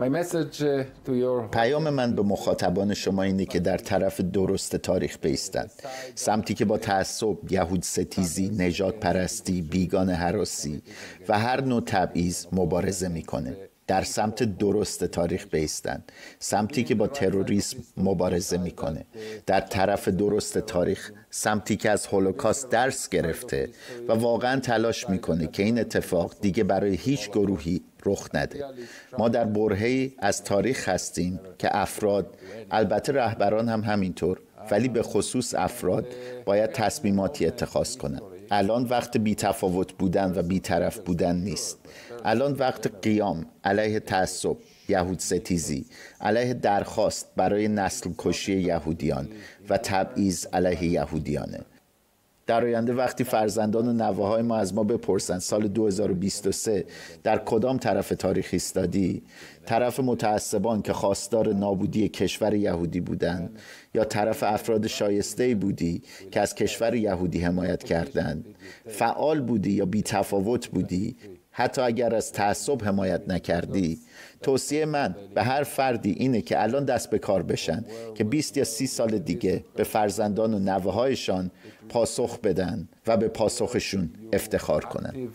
Uh, پیام من به مخاطبان شما اینه که در طرف درست تاریخ بیستند سمتی که با تعصب، یهود ستیزی، نجات پرستی، بیگان حراسی و هر نوع تبعیض مبارزه میکنه در سمت درست تاریخ بیستن سمتی که با تروریسم مبارزه میکنه در طرف درست تاریخ سمتی که از هولوکاست درس گرفته و واقعا تلاش میکنه که این اتفاق دیگه برای هیچ گروهی رخ نده ما در ای از تاریخ هستیم که افراد البته رهبران هم همینطور ولی به خصوص افراد باید تصمیماتی اتخاذ کنند الان وقت بی تفاوت بودن و بیطرف بودن نیست الان وقت قیام علیه تعصب یهود ستیزی علیه درخواست برای نسل کشی یهودیان و تبعیض علیه یهودیانه در آینده وقتی فرزندان و نوه ما از ما بپرسند سال 2023 در کدام طرف تاریخ استادی؟ طرف متعصبان که خواستار نابودی کشور یهودی بودند یا طرف افراد شایسته بودی که از کشور یهودی حمایت کردند فعال بودی یا بی تفاوت بودی حتی اگر از تعصب حمایت نکردی توصیه من به هر فردی اینه که الان دست به کار بشن که 20 یا 30 سال دیگه به فرزندان و نوه پاسخ بدن و به پاسخشون افتخار کنن